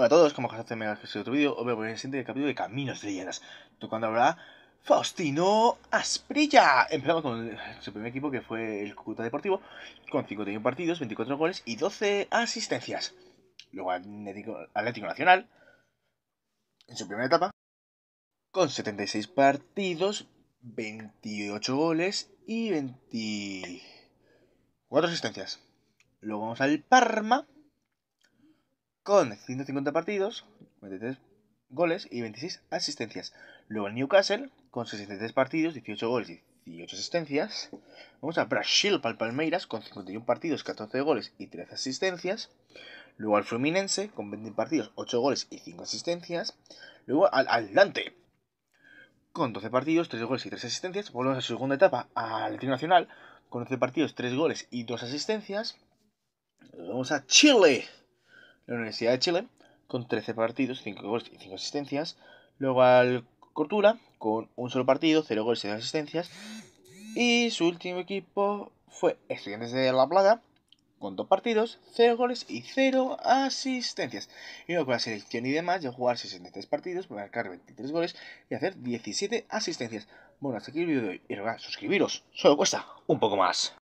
Hola a todos, como estás? Mega, este otro vídeo, hoy voy a poner el siguiente capítulo de Caminos de Leyendas, tocando ahora Faustino Asprilla. Empezamos con su primer equipo, que fue el Cúcuta Deportivo, con 51 partidos, 24 goles y 12 asistencias. Luego Atlético, Atlético Nacional, en su primera etapa, con 76 partidos, 28 goles y 24 asistencias. Luego vamos al Parma, con 150 partidos, 23 goles y 26 asistencias. Luego el Newcastle con 63 partidos, 18 goles y 18 asistencias. Vamos a Brasil para Palmeiras con 51 partidos, 14 goles y 13 asistencias. Luego al Fluminense con 20 partidos, 8 goles y 5 asistencias. Luego al Atlante con 12 partidos, 3 goles y 3 asistencias. Volvemos a su segunda etapa al Atlético Nacional con 11 partidos, 3 goles y 2 asistencias. Vamos a Chile la Universidad de Chile, con 13 partidos, 5 goles y 5 asistencias. Luego al Cortura, con un solo partido, 0 goles y 0 asistencias. Y su último equipo fue Estudiantes de La Plaga con 2 partidos, 0 goles y 0 asistencias. Y luego con la selección y demás, yo jugar 63 partidos, marcar 23 goles y hacer 17 asistencias. Bueno, hasta aquí el vídeo de hoy. Y recordad, suscribiros, solo cuesta un poco más.